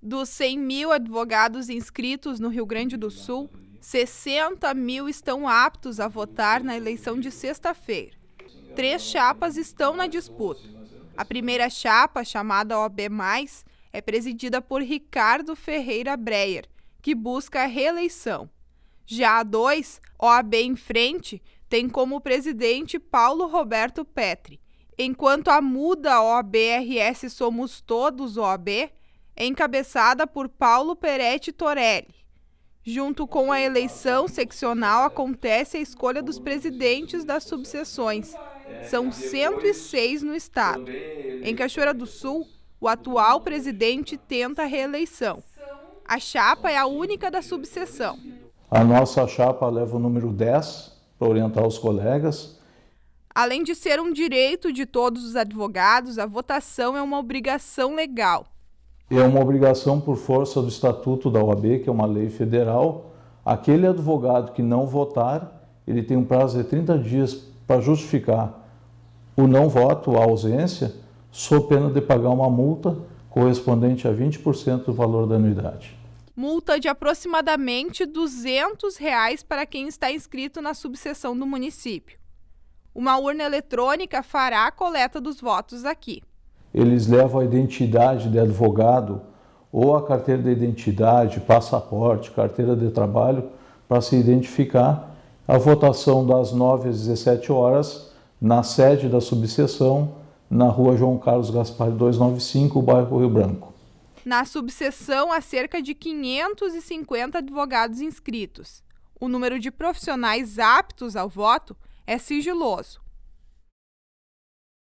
Dos 100 mil advogados inscritos no Rio Grande do Sul, 60 mil estão aptos a votar na eleição de sexta-feira. Três chapas estão na disputa. A primeira chapa, chamada OB, é presidida por Ricardo Ferreira Breyer, que busca a reeleição. Já a dois, OAB em Frente, tem como presidente Paulo Roberto Petri, enquanto a muda OABRS Somos Todos OAB encabeçada por Paulo Peretti Torelli. Junto com a eleição seccional acontece a escolha dos presidentes das subseções. São 106 no estado. Em Cachoeira do Sul, o atual presidente tenta a reeleição. A chapa é a única da subseção. A nossa chapa leva o número 10 para orientar os colegas. Além de ser um direito de todos os advogados, a votação é uma obrigação legal é uma obrigação por força do Estatuto da OAB, que é uma lei federal, aquele advogado que não votar, ele tem um prazo de 30 dias para justificar o não voto, a ausência, sob pena de pagar uma multa correspondente a 20% do valor da anuidade. Multa de aproximadamente R$ 200 reais para quem está inscrito na subseção do município. Uma urna eletrônica fará a coleta dos votos aqui eles levam a identidade de advogado ou a carteira de identidade, passaporte, carteira de trabalho para se identificar. A votação das 9 às 17 horas na sede da subseção, na rua João Carlos Gaspar 295, bairro Rio Branco. Na subseção, há cerca de 550 advogados inscritos. O número de profissionais aptos ao voto é sigiloso